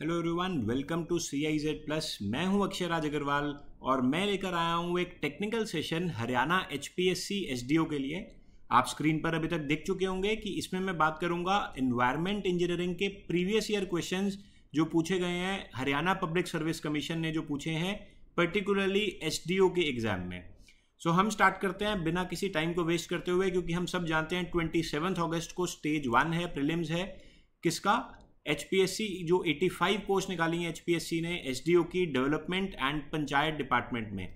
hello everyone welcome to C I Z plus मैं हूं राज अग्रवाल और मैं लेकर आया हूं एक technical session Haryana H P S C S D O के लिए आप स्क्रीन पर अभी तक देख चुके होंगे कि इसमें मैं बात करूंगा इन्वायरमेंट इंजीनियरिंग के प्रीवियस ईयर क्वेश्चन जो पूछे गए हैं हरियाणा पब्लिक सर्विस कमीशन ने जो पूछे हैं पर्टिकुलरली एच डी ओ के एग्जाम में सो so, हम स्टार्ट करते हैं बिना किसी टाइम को वेस्ट करते हुए क्योंकि हम सब जानते हैं ट्वेंटी सेवन्थ अगस्त को स्टेज वन है प्रिलिम्स है किसका एच जो 85 पोस्ट निकाली है एच ने एस की डेवलपमेंट एंड पंचायत डिपार्टमेंट में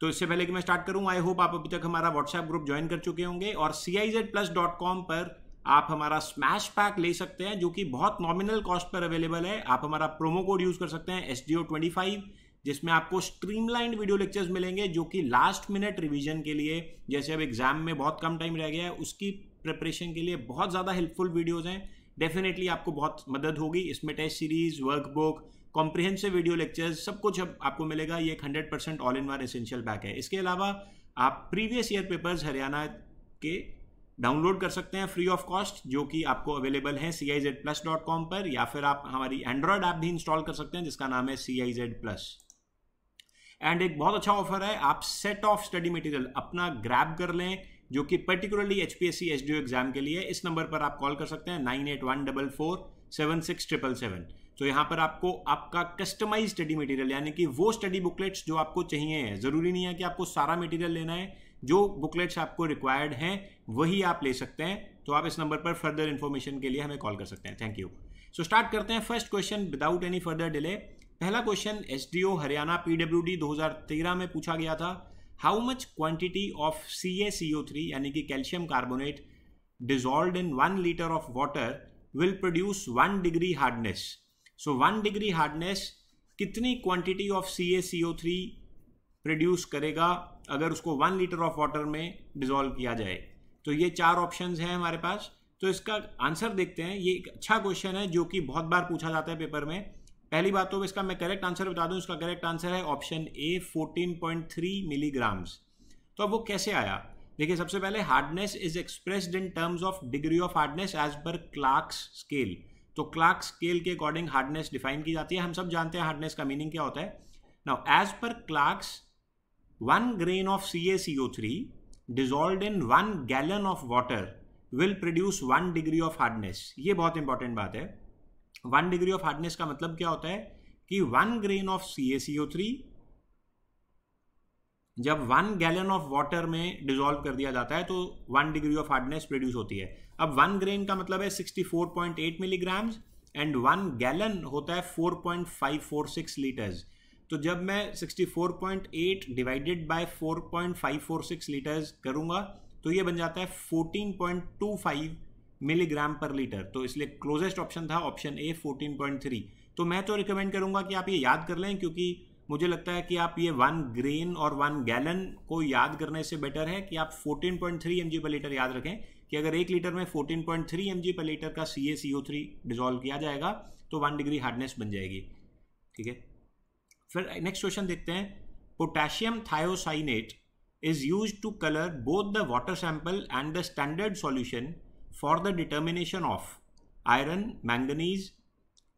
तो इससे पहले कि मैं स्टार्ट करूं आई होप आप अभी तक हमारा व्हाट्सएप ग्रुप ज्वाइन कर चुके होंगे और C I Z plus dot com पर आप हमारा स्मैश पैक ले सकते हैं जो कि बहुत नॉमिनल कॉस्ट पर अवेलेबल है आप हमारा प्रोमो कोड यूज़ कर सकते हैं S D O twenty five जिसमें आपको स्ट्रीमलाइंड वीडियो लेक्चर्स मिलेंगे जो कि लास्ट मिनट रिवीजन के लिए जैसे अब एग्जाम में बहुत कम टाइम रह गया है उसकी प्रिपरेशन के लिए बहुत ज़्यादा हेल्पफुल वीडियोज़ हैं डेफिनेटली आपको बहुत मदद होगी इसमें test series workbook comprehensive video lectures सब कुछ अब आपको मिलेगा ये एक hundred percent all in one essential pack है इसके अलावा आप प्रीवियस ईयर पेपर्स हरियाणा के डाउनलोड कर सकते हैं फ्री ऑफ कॉस्ट जो कि आपको अवेलेबल है C I Z plus dot com पर या फिर आप हमारी एंड्रॉयड ऐप भी इंस्टॉल कर सकते हैं जिसका नाम है C I Z plus and एक बहुत अच्छा ऑफर है आप सेट ऑफ स्टडी मटेरियल अपना ग्रैब कर लें जो कि particularly H P S C H D O exam के लिए इस नंबर पर आप कॉल कर सकते हैं nine eight one double four seven six triple seven तो यहाँ पर आपको आपका कस्टमाइज स्टडी मटेरियल यानी कि वो स्टडी बुकलेट्स जो आपको चाहिए हैं ज़रूरी नहीं है कि आपको सारा मटेरियल लेना है जो बुकलेट्स आपको रिक्वायर्ड हैं वही आप ले सकते हैं तो आप इस नंबर पर फर्दर इन्फॉर्मेशन के लिए हमें कॉल कर सकते हैं थैंक यू सो स्टार्ट करते हैं first question without any further delay पहला क्वेश्चन एस हरियाणा हजार तेरह में पूछा गया था how much quantity of C A C O three यानी कि calcium carbonate dissolve in one litre of water will produce one degree hardness so one degree hardness कितनी quantity of C A C O three produce करेगा अगर उसको one litre of water में dissolve किया जाए तो ये चार ऑप्शन हैं हमारे पास तो इसका आंसर देखते हैं ये एक अच्छा क्वेश्चन है जो कि बहुत बार पूछा जाता है पेपर में पहली बात तो इसका मैं करेक्ट आंसर बता दूं इसका करेक्ट आंसर है ऑप्शन ए 14.3 मिलीग्राम्स तो अब वो कैसे आया देखिए सबसे पहले hardness is expressed in terms of degree of hardness as per Clark's scale तो क्लार्क स्केल के अकॉर्डिंग हार्डनेस डिफाइन की जाती है हम सब जानते हैं हार्डनेस का मीनिंग क्या होता है now as per Clark's one grain of C A C O three dissolve in one gallon of water will produce one degree of hardness ये बहुत इंपॉर्टेंट बात है वन डिग्री ऑफ हार्डनेस का मतलब क्या होता है कि one grain of C A C O three जब वन गैलन ऑफ वाटर में डिजोल्व कर दिया जाता है तो one degree of hardness produce होती है अब वन ग्रेन का मतलब है 64.8 मिलीग्राम्स एंड वन गैलन होता है 4.546 लीटर्स तो जब मैं 64.8 डिवाइडेड बाय 4.546 लीटर्स करूंगा तो ये बन जाता है 14.25 मिलीग्राम पर लीटर तो इसलिए क्लोजेस्ट ऑप्शन था ऑप्शन ए 14.3 तो मैं तो रिकमेंड करूंगा कि आप ये याद कर लें क्योंकि मुझे लगता है कि आप ये वन ग्रेन और वन गैलन को याद करने से बेटर है कि आप 14.3 पॉइंट पर लीटर याद रखें कि अगर एक लीटर में 14.3 पॉइंट पर लीटर का सी ए सी ओ थ्री किया जाएगा तो वन डिग्री हार्डनेस बन जाएगी ठीक है फिर नेक्स्ट क्वेश्चन देखते हैं potassium thiocyanate is use to colour both the water sample and the standard solution for the determination of iron manganese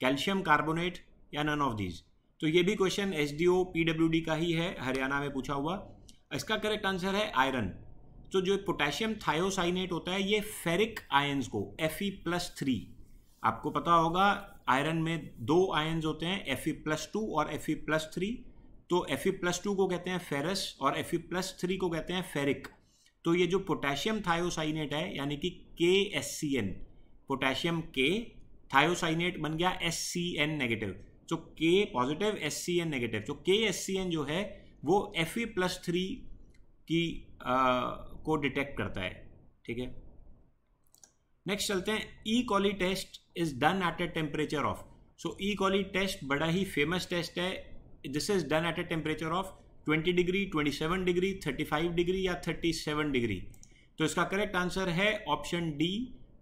calcium carbonate या नन ऑफ दीज तो ये भी question S D O P W D का ही है हरियाणा में पूछा हुआ इसका करेक्ट आंसर है आयरन तो जो पोटेशियम थायोसाइनेट होता है ये फेरिक आयन्स को एफ ई प्लस थ्री आपको पता होगा आयरन में दो आयन्स होते हैं एफ ई प्लस टू और एफ ई प्लस थ्री तो एफ ई प्लस टू को कहते हैं फेरस और एफ ई प्लस थ्री को कहते हैं फेरिक तो ये जो पोटेशियम थायोसाइनेट है यानी कि K S C N potassium के थायोसाइनेट बन गया एस सी एन नेगेटिव जो K positive S C N negative जो के एस सी एन जो है वो एफ ई प्लस थ्री की आ, को डिटेक्ट करता है ठीक है नेक्स्ट चलते हैं E coli test is done at a temperature of so E coli test बड़ा ही फेमस टेस्ट है this is done at a temperature of 20 degree 27 degree 35 degree या 37 डिग्री तो इसका करेक्ट आंसर है ऑप्शन डी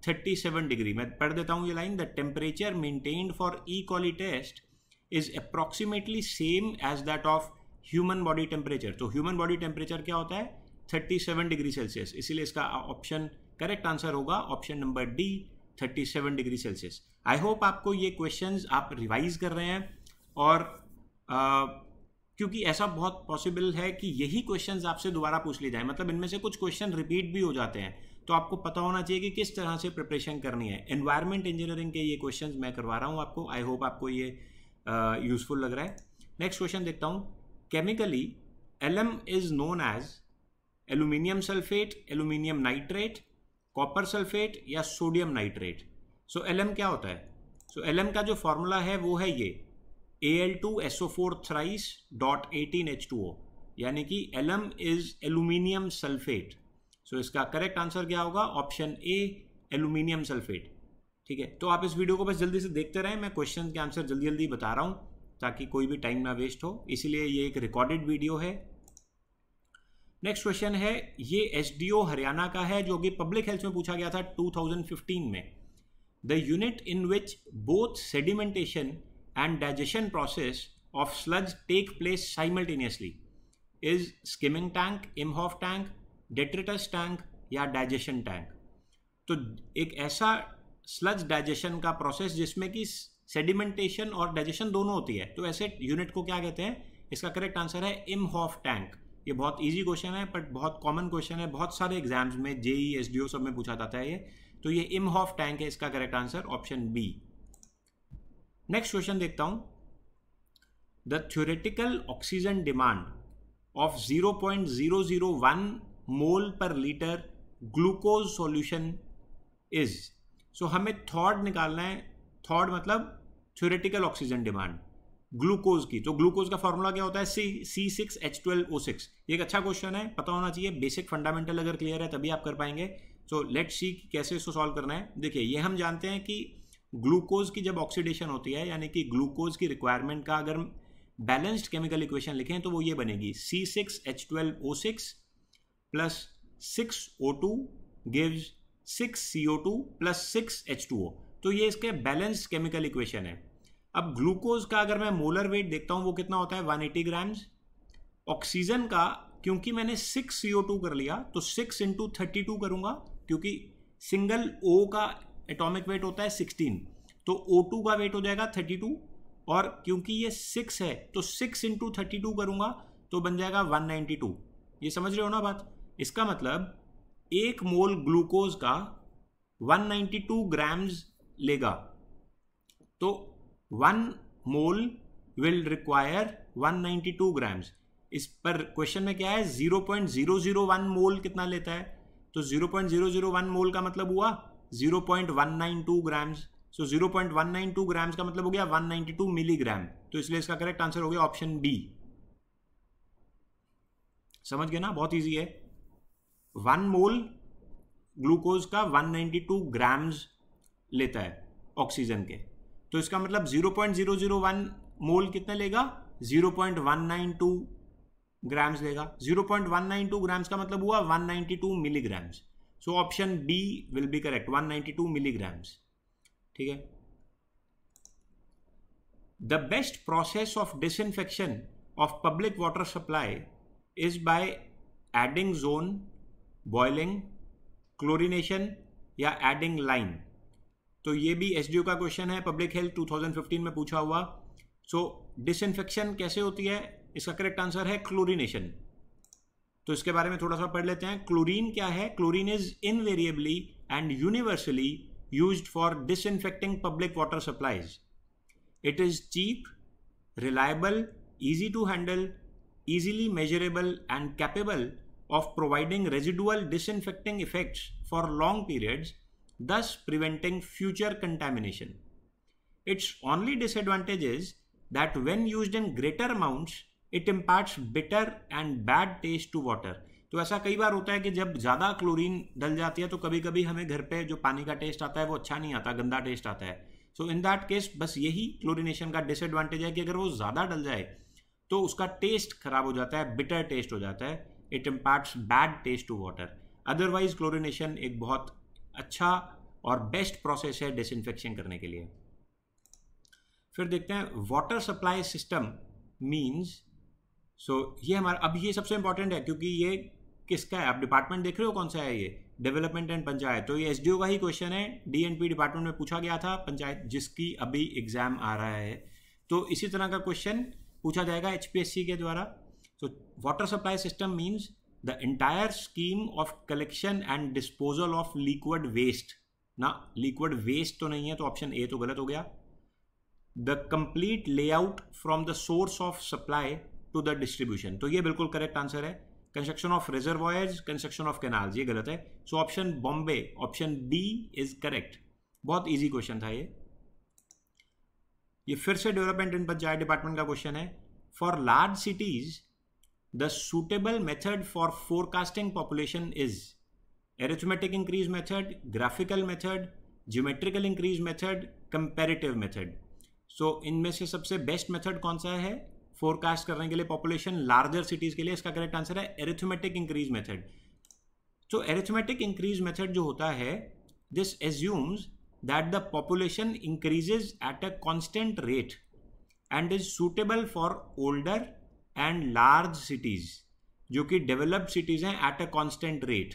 37 डिग्री मैं पढ़ देता हूँ ये line the temperature maintained for E coli test is approximately same as that of human body temperature तो ह्यूमन बॉडी टेम्परेचर क्या होता है 37 डिग्री सेल्सियस इसीलिए इसका ऑप्शन करेक्ट आंसर होगा option number D 37 degree Celsius I hope आपको ये questions आप रिवाइज कर रहे हैं और uh, क्योंकि ऐसा बहुत पॉसिबल है कि यही क्वेश्चंस आपसे दोबारा पूछ लिए जाए मतलब इनमें से कुछ क्वेश्चन रिपीट भी हो जाते हैं तो आपको पता होना चाहिए कि किस तरह से प्रिपरेशन करनी है एनवायरमेंट इंजीनियरिंग के ये क्वेश्चन मैं करवा रहा हूँ आपको आई होप आपको ये यूजफुल लग रहा है नेक्स्ट क्वेश्चन देखता हूँ chemically alum is known as aluminium sulphate aluminium nitrate copper sulphate या सोडियम नाइट्रेट सो एम क्या होता है सो so, एम का जो फॉर्मूला है वो है ये A L two four thrice dot eighteen H two O यानी कि alum is aluminium sulphate so इसका करेक्ट आंसर क्या होगा ऑप्शन ए एल्यूमिनियम सल्फेट ठीक है तो आप इस वीडियो को बस जल्दी से देखते रहें मैं क्वेश्चन के आंसर जल्दी जल्दी बता रहा हूँ ताकि कोई भी टाइम ना वेस्ट हो इसीलिए ये एक रिकॉर्डेड वीडियो है नेक्स्ट क्वेश्चन है ये एस हरियाणा का है जो कि पब्लिक हेल्थ में पूछा गया था 2015 में the unit in which both sedimentation and digestion process of sludge take place simultaneously is skimming tank Imhoff tank detritus tank या डाइजेशन टैंक तो एक ऐसा स्लज डाइजेशन का प्रोसेस जिसमें कि सेडिमेंटेशन और डाइजेशन दोनों होती है तो ऐसे यूनिट को क्या कहते हैं इसका करेक्ट आंसर है इम हॉफ टैंक ये बहुत इजी क्वेश्चन है बट बहुत कॉमन क्वेश्चन है बहुत सारे एग्जाम्स में जेई एस e सब में पूछा जाता है ये तो ये इम हॉफ टैंक है इसका correct answer option B next question देखता हूं the theoretical oxygen demand of 0.001 mole per litre glucose solution is so हमें थॉड निकालना है थॉड मतलब थ्योरेटिकल ऑक्सीजन डिमांड ग्लूकोज की तो ग्लूकोज का फॉर्मूला क्या होता है C C six H twelve O six एक अच्छा क्वेश्चन है पता होना चाहिए बेसिक फंडामेंटल अगर क्लियर है तभी आप कर पाएंगे सो लेट सी कैसे इसको सॉल्व करना है देखिए ये हम जानते हैं कि ग्लूकोज की जब ऑक्सीडेशन होती है यानी कि ग्लूकोज की रिक्वायरमेंट का अगर बैलेंस्ड केमिकल इक्वेशन लिखें तो वो ये बनेगी C six H twelve O six plus six O two give six C O two plus six H two O तो ये इसके बैलेंस्ड केमिकल इक्वेशन है अब ग्लूकोज का अगर मैं मोलर वेट देखता हूँ वो कितना होता है वन एटी ग्राम्स ऑक्सीजन का क्योंकि मैंने सिक्स सी ओ टू कर लिया तो सिक्स इंटू थर्टी टू करूँगा क्योंकि सिंगल ओ का एटॉमिक वेट होता है सिक्सटीन तो ओ टू का वेट हो जाएगा थर्टी टू और क्योंकि ये सिक्स है तो सिक्स इंटू थर्टी टू करूँगा तो बन जाएगा वन नाइन्टी टू ये समझ रहे हो ना बात इसका मतलब एक मोल ग्लूकोज का 192 ग्राम्स लेगा तो one mole will require 192 grams इस पर क्वेश्चन में क्या है 0.001 मोल कितना लेता है तो 0.001 मोल का मतलब हुआ zero point one nine two grams so zero point one nine two grams का मतलब हो गया वन नाइनटी टू मिलीग्राम तो इसलिए इसका करेक्ट आंसर हो गया ऑप्शन बी समझ गए ना बहुत ईजी है वन मोल ग्लूकोज का वन नाइनटी टू ग्राम्स लेता है ऑक्सीजन के तो इसका मतलब zero point zero zero one mole कितना लेगा zero point one nine two grams लेगा zero point one nine two grams का मतलब हुआ one ninety two milligrams so option B will be correct 192 milligrams ठीक है the best process of infection of public water supply is by adding zone boiling chlorination या adding lime तो ये भी S का क्वेश्चन है पब्लिक हेल्थ 2015 में पूछा हुआ सो so, डिसइनफेक्शन कैसे होती है इसका करेक्ट आंसर है क्लोरिनेशन तो इसके बारे में थोड़ा सा पढ़ लेते हैं क्लोरीन क्या है chlorine is invariably and universally use for this public water supplies it is cheap reliable easy to handle easily measurable and capable of providing residual disinfecting effects for long periods thus preventing future contamination its only disadvantages that when use in greater amounts it impacts bitter and bad taste to water तो ऐसा कई बार होता है कि जब ज़्यादा chlorine डल जाती है तो कभी कभी हमें घर पे जो पानी का टेस्ट आता है वो अच्छा नहीं आता गंदा टेस्ट आता है सो इन दैट केस बस यही क्लोरीनेशन का डिसएडवांटेज है कि अगर वो ज़्यादा डल जाए तो उसका टेस्ट खराब हो जाता है बिटर टेस्ट हो जाता है it impacts bad taste to water otherwise chlorination एक बहुत अच्छा और बेस्ट प्रोसेस है डिसइनफेक्शन करने के लिए फिर देखते हैं water supply system means so so, ये हमारा अब ये सबसे इंपॉर्टेंट है क्योंकि ये किसका है आप डिपार्टमेंट देख रहे हो कौन सा है ये डेवलपमेंट एंड पंचायत तो ये एस का ही क्वेश्चन है डी एंड पी डिपार्टमेंट में पूछा गया था पंचायत जिसकी अभी एग्जाम आ रहा है तो इसी तरह का क्वेश्चन पूछा जाएगा एच के द्वारा तो water supply system means the entire scheme of collection and disposal of liquid waste ना लिक्विड वेस्ट तो नहीं है तो ऑप्शन ए तो गलत हो गया the complete layout from the source of supply to the distribution तो ये बिल्कुल करेक्ट आंसर है construction of reservoirs construction of canal ये गलत है so option Bombay option B is correct बहुत ईजी क्वेश्चन था ये ये फिर से डेवलपमेंट इन पंचायत डिपार्टमेंट का क्वेश्चन है for large cities the suitable method for forecasting population is arithmetic increase method graphical method geometrical increase method comparative method so इनमें से सबसे बेस्ट मेथड कौन सा है फोरकास्ट करने के लिए पॉपुलेशन लार्जर सिटीज़ के लिए इसका करेक्ट आंसर है arithmetic increase method so arithmetic increase method जो होता है this assumes that the population increases at a constant rate and is suitable for older and large cities जो कि डेवलप्ड सिटीज़ हैं at a constant rate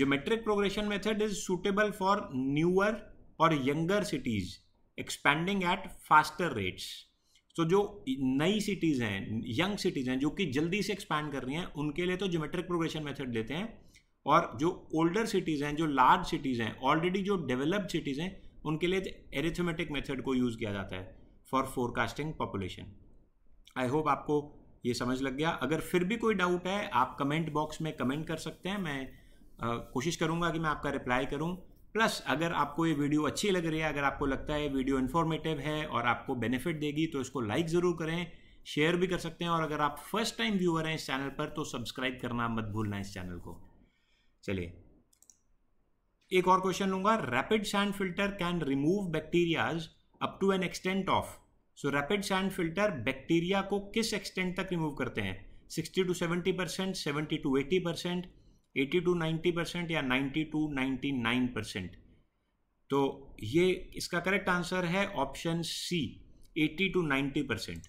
geometric progression method is suitable for newer और younger cities expanding at faster rates तो जो नई cities हैं young cities हैं जो कि जल्दी से एक्सपैंड कर रही हैं उनके लिए तो जोमेट्रिक प्रोग्रेशन मेथड लेते हैं और जो ओल्डर सिटीज़ हैं जो लार्ज सिटीज़ हैं ऑलरेडी जो डेवलप्ड सिटीज़ हैं उनके लिए एरिथमेटिक मेथड को यूज़ किया जाता है for forecasting population I hope आपको ये समझ लग गया अगर फिर भी कोई डाउट है आप कमेंट बॉक्स में कमेंट कर सकते हैं मैं कोशिश करूँगा कि मैं आपका रिप्लाई करूँ प्लस अगर आपको ये वीडियो अच्छी लग रही है अगर आपको लगता है वीडियो इन्फॉर्मेटिव है और आपको बेनिफिट देगी तो इसको लाइक ज़रूर करें शेयर भी कर सकते हैं और अगर आप फर्स्ट टाइम व्यूअर हैं इस चैनल पर तो सब्सक्राइब करना मत भूलना इस चैनल को चलिए एक और क्वेश्चन लूंगा rapid sand filter can remove bacterias up to an extent of so rapid sand filter bacteria को किस एक्सटेंट तक रिमूव करते हैं sixty to seventy percent seventy to eighty percent eighty to ninety percent या ninety to ninety nine percent तो ये इसका correct answer है option C eighty to ninety percent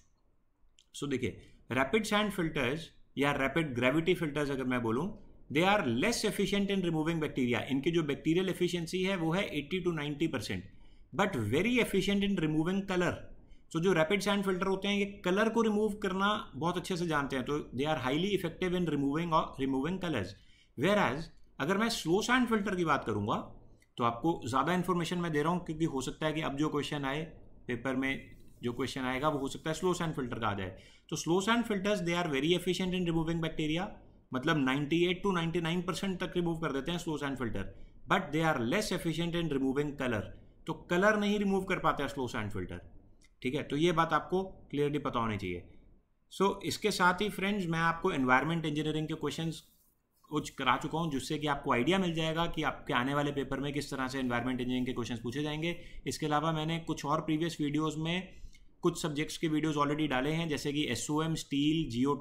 so देखिए रैपिड सैंड फिल्टर्स या रैपिड ग्रेविटी फिल्टर्स अगर मैं बोलूँ दे are less efficient in removing bacteria इनकी जो बैक्टीरियल एफिशिएंसी है वो है eighty to ninety percent but very efficient in removing colour so जो रैपिड सैंड फिल्टर होते हैं ये कलर को रिमूव करना बहुत अच्छे से जानते हैं तो they are highly effective in removing और रिमूविंग कलर्स वेयर एज अगर मैं स्लो सैंड फिल्टर की बात करूंगा तो आपको ज़्यादा इन्फॉर्मेशन मैं दे रहा हूँ क्योंकि हो सकता है कि अब जो क्वेश्चन आए पेपर में जो क्वेश्चन आएगा वो हो सकता है स्लो सैंड फिल्टर का आ जाए तो slow sand filters they are very efficient in removing bacteria मतलब 98 टू 99 परसेंट तक रिमूव कर देते हैं slow sand filter but they are less efficient in removing colour तो कलर नहीं रिमूव कर पाते हैं स्लो सैंड फिल्टर ठीक है तो ये बात आपको क्लियरली पता होनी चाहिए सो so, इसके साथ ही फ्रेंड्स मैं आपको एनवायरमेंट इंजीनियरिंग के क्वेश्चंस कुछ करा चुका हूँ जिससे कि आपको आइडिया मिल जाएगा कि आपके आने वाले पेपर में किस तरह से इन्वायरमेंट इंजीनियरिंग के क्वेश्चन पूछे जाएंगे इसके अलावा मैंने कुछ और प्रीवियस वीडियोज़ में कुछ सब्जेक्ट्स के वीडियोज़ ऑलरेडी डाले हैं जैसे कि एस स्टील जियो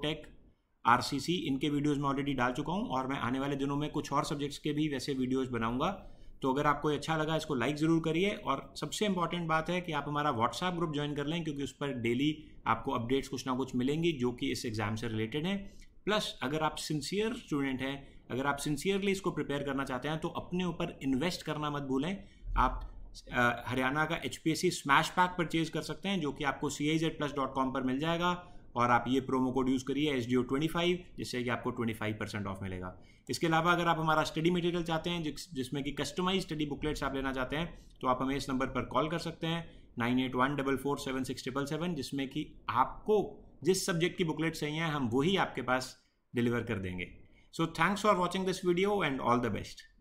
आर इनके वीडियोज़ में ऑलरेडी डाल चुका हूँ और मैं आने वाले दिनों में कुछ और सब्जेक्ट्स के भी वैसे वीडियोज़ बनाऊँगा तो अगर आपको अच्छा लगा इसको लाइक ज़रूर करिए और सबसे इंपॉर्टेंट बात है कि आप हमारा व्हाट्सएप ग्रुप ज्वाइन कर लें क्योंकि उस पर डेली आपको अपडेट्स कुछ ना कुछ मिलेंगी जो कि इस एग्ज़ाम से रिलेटेड हैं प्लस अगर आप सिंसियर स्टूडेंट हैं अगर आप सिंसियरली इसको प्रिपेयर करना चाहते हैं तो अपने ऊपर इन्वेस्ट करना मत भूलें आप हरियाणा का H P smash pack purchase कर सकते हैं जो कि आपको C I Z plus dot com पर मिल जाएगा और आप ये प्रोमो कोड यूज़ करिए H D O twenty five जिससे कि आपको ट्वेंटी फाइव परसेंट ऑफ मिलेगा इसके अलावा अगर आप हमारा स्टडी मटेरियल चाहते हैं जिस, जिसमें कि कस्टमाइज स्टडी बुकलेट्स आप लेना चाहते हैं तो आप हमें इस नंबर पर कॉल कर सकते हैं nine eight one double four seven six triple seven जिसमें कि आपको जिस सब्जेक्ट की बुकलेट चाहिए हम वही आपके पास डिलीवर कर देंगे so thanks for watching this video and all the best